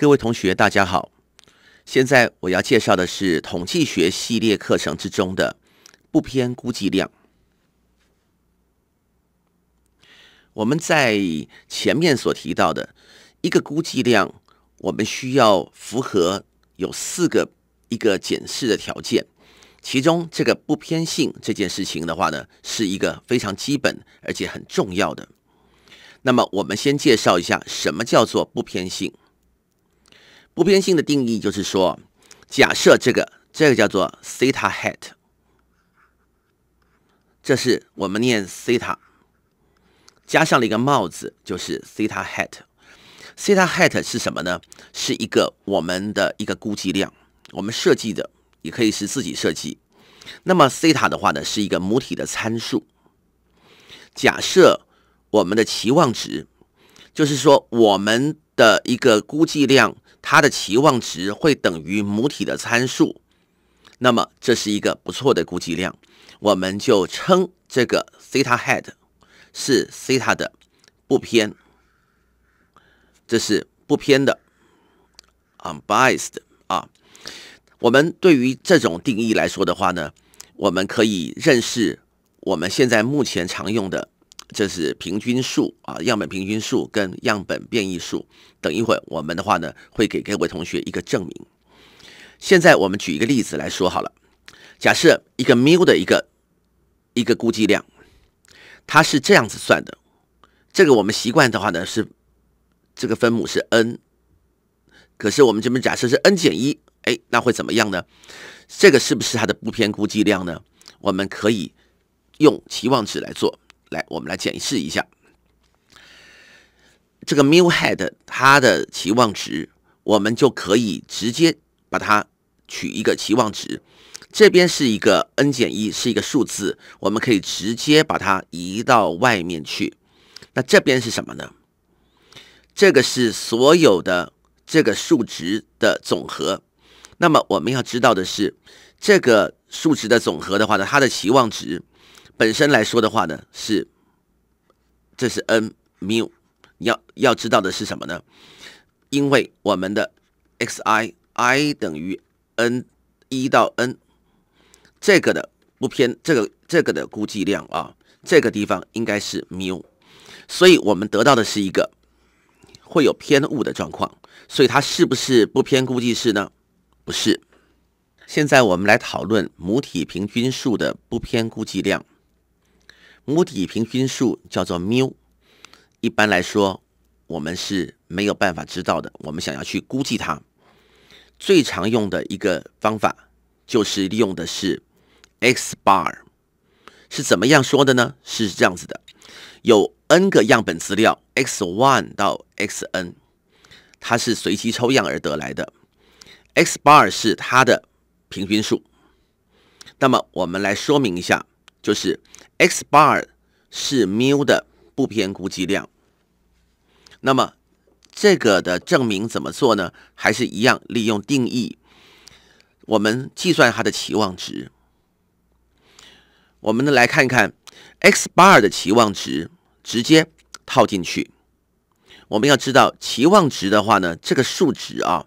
各位同学，大家好。现在我要介绍的是统计学系列课程之中的不偏估计量。我们在前面所提到的一个估计量，我们需要符合有四个一个检视的条件，其中这个不偏性这件事情的话呢，是一个非常基本而且很重要的。那么，我们先介绍一下什么叫做不偏性。普遍性的定义就是说，假设这个这个叫做西塔 hat，这是我们念西塔，加上了一个帽子，就是西塔 hat。西塔 hat 是什么呢？是一个我们的一个估计量，我们设计的，也可以是自己设计。那么西塔的话呢，是一个母体的参数。假设我们的期望值。就是说，我们的一个估计量，它的期望值会等于母体的参数，那么这是一个不错的估计量，我们就称这个 theta hat e d 是 h e t a 的不偏，这是不偏的 u n b i a s e d 啊。我们对于这种定义来说的话呢，我们可以认识我们现在目前常用的。这是平均数啊，样本平均数跟样本变异数。等一会儿我们的话呢，会给各位同学一个证明。现在我们举一个例子来说好了。假设一个缪的一个一个估计量，它是这样子算的。这个我们习惯的话呢是这个分母是 n，可是我们这边假设是 n 减一，哎，那会怎么样呢？这个是不是它的不偏估计量呢？我们可以用期望值来做。来，我们来检视一下这个 mu h a d 它的期望值，我们就可以直接把它取一个期望值。这边是一个 n 减一，是一个数字，我们可以直接把它移到外面去。那这边是什么呢？这个是所有的这个数值的总和。那么我们要知道的是，这个数值的总和的话呢，它的期望值。本身来说的话呢，是这是 n mu 要要知道的是什么呢？因为我们的 xii 等于 n 一到 n 这个的不偏这个这个的估计量啊，这个地方应该是 mu，所以我们得到的是一个会有偏误的状况，所以它是不是不偏估计式呢？不是。现在我们来讨论母体平均数的不偏估计量。母体平均数叫做缪，一般来说，我们是没有办法知道的。我们想要去估计它，最常用的一个方法就是利用的是 x bar，是怎么样说的呢？是这样子的，有 n 个样本资料 x one 到 x n，它是随机抽样而得来的，x bar 是它的平均数。那么我们来说明一下。就是 x bar 是缪的不偏估计量。那么这个的证明怎么做呢？还是一样利用定义，我们计算它的期望值。我们呢来看看 x bar 的期望值，直接套进去。我们要知道期望值的话呢，这个数值啊，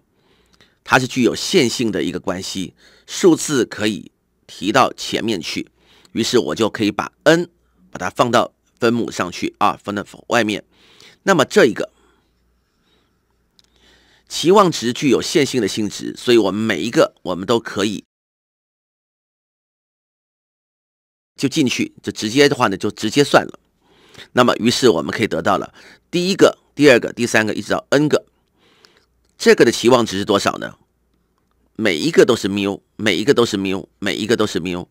它是具有线性的一个关系，数字可以提到前面去。于是我就可以把 n 把它放到分母上去啊，放到外面。那么这一个期望值具有线性的性质，所以我们每一个我们都可以就进去，就直接的话呢，就直接算了。那么于是我们可以得到了第一个、第二个、第三个，一直到 n 个，这个的期望值是多少呢？每一个都是缪，每一个都是缪，每一个都是缪。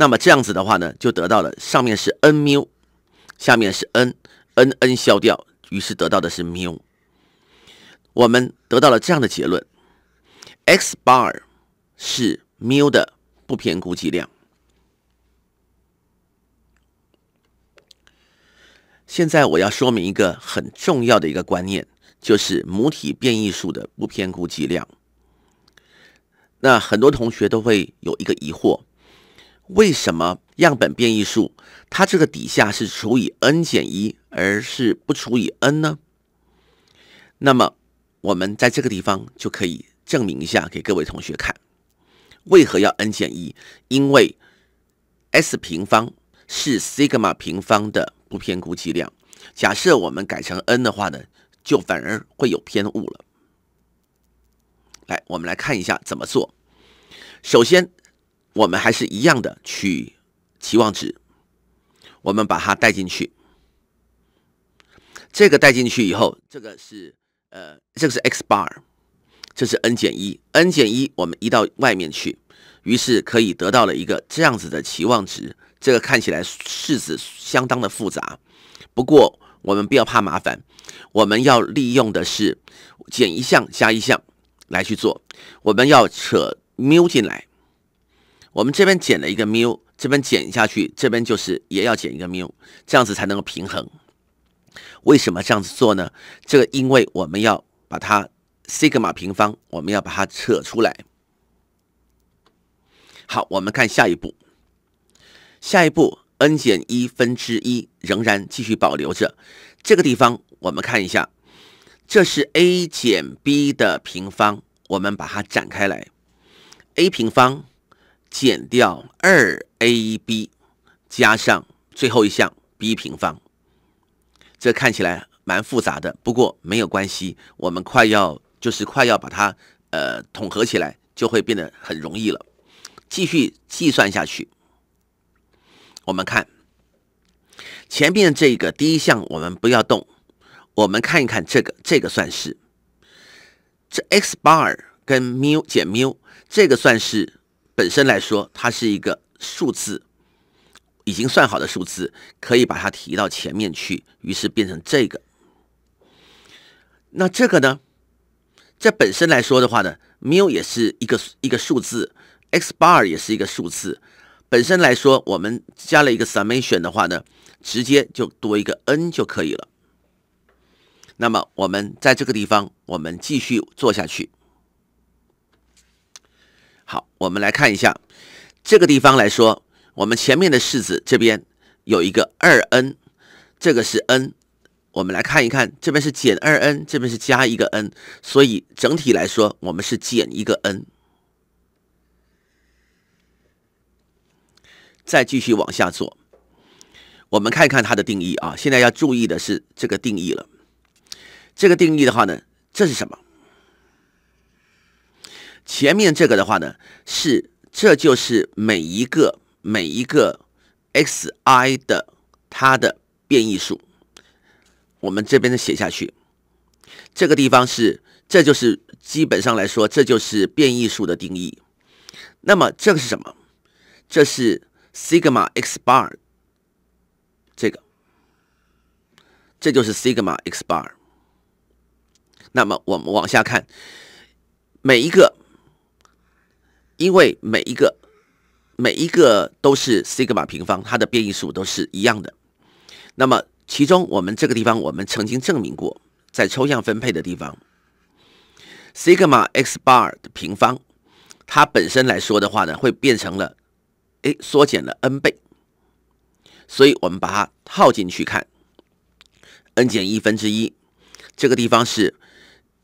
那么这样子的话呢，就得到了上面是 n 缪，下面是 n，n n 消掉，于是得到的是缪。我们得到了这样的结论，x bar 是缪的不偏估计量。现在我要说明一个很重要的一个观念，就是母体变异数的不偏估计量。那很多同学都会有一个疑惑。为什么样本变异数它这个底下是除以 n 减一，而是不除以 n 呢？那么我们在这个地方就可以证明一下给各位同学看，为何要 n 减一？因为 s 平方是 sigma 平方的不偏估计量。假设我们改成 n 的话呢，就反而会有偏误了。来，我们来看一下怎么做。首先。我们还是一样的取期望值，我们把它带进去，这个带进去以后，这个是呃，这个是 x bar，这是 n 减一，n 减一我们移到外面去，于是可以得到了一个这样子的期望值。这个看起来式子相当的复杂，不过我们不要怕麻烦，我们要利用的是减一项加一项来去做，我们要扯缪进来。我们这边减了一个缪，这边减下去，这边就是也要减一个缪，这样子才能够平衡。为什么这样子做呢？这个因为我们要把它西格玛平方，我们要把它扯出来。好，我们看下一步。下一步 n 减一分之一仍然继续保留着。这个地方我们看一下，这是 a 减 b 的平方，我们把它展开来，a 平方。减掉二 a b，加上最后一项 b 平方，这看起来蛮复杂的。不过没有关系，我们快要就是快要把它呃统合起来，就会变得很容易了。继续计算下去，我们看前面这个第一项，我们不要动，我们看一看这个这个算式，这 x bar 跟 mu 减 mu 这个算式。本身来说，它是一个数字，已经算好的数字，可以把它提到前面去，于是变成这个。那这个呢？这本身来说的话呢，m u 也是一个一个数字，x bar 也是一个数字。本身来说，我们加了一个 summation 的话呢，直接就多一个 n 就可以了。那么我们在这个地方，我们继续做下去。我们来看一下这个地方来说，我们前面的式子这边有一个二 n，这个是 n，我们来看一看，这边是减二 n，这边是加一个 n，所以整体来说我们是减一个 n。再继续往下做，我们看一看它的定义啊。现在要注意的是这个定义了，这个定义的话呢，这是什么？前面这个的话呢，是这就是每一个每一个 x_i 的它的变异数。我们这边的写下去，这个地方是这就是基本上来说，这就是变异数的定义。那么这个是什么？这是 sigma x_bar，这个，这就是 sigma x_bar。那么我们往下看每一个。因为每一个每一个都是西格玛平方，它的变异数都是一样的。那么其中我们这个地方，我们曾经证明过，在抽象分配的地方，西格玛 x bar 的平方，它本身来说的话呢，会变成了哎，缩减了 n 倍。所以我们把它套进去看，n 减一分之1，这个地方是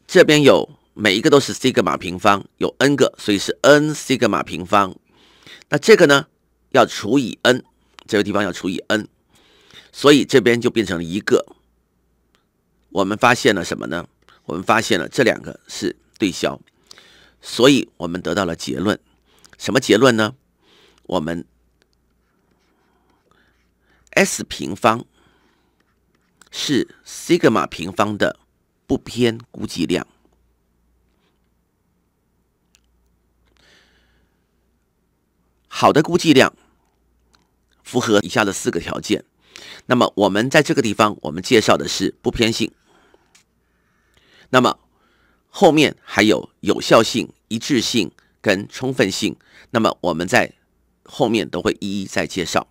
这边有。每一个都是西格玛平方，有 n 个，所以是 n 西格玛平方。那这个呢，要除以 n，这个地方要除以 n，所以这边就变成了一个。我们发现了什么呢？我们发现了这两个是对消，所以我们得到了结论，什么结论呢？我们 s 平方是西格玛平方的不偏估计量。好的估计量符合以下的四个条件，那么我们在这个地方我们介绍的是不偏性，那么后面还有有效性、一致性跟充分性，那么我们在后面都会一一再介绍。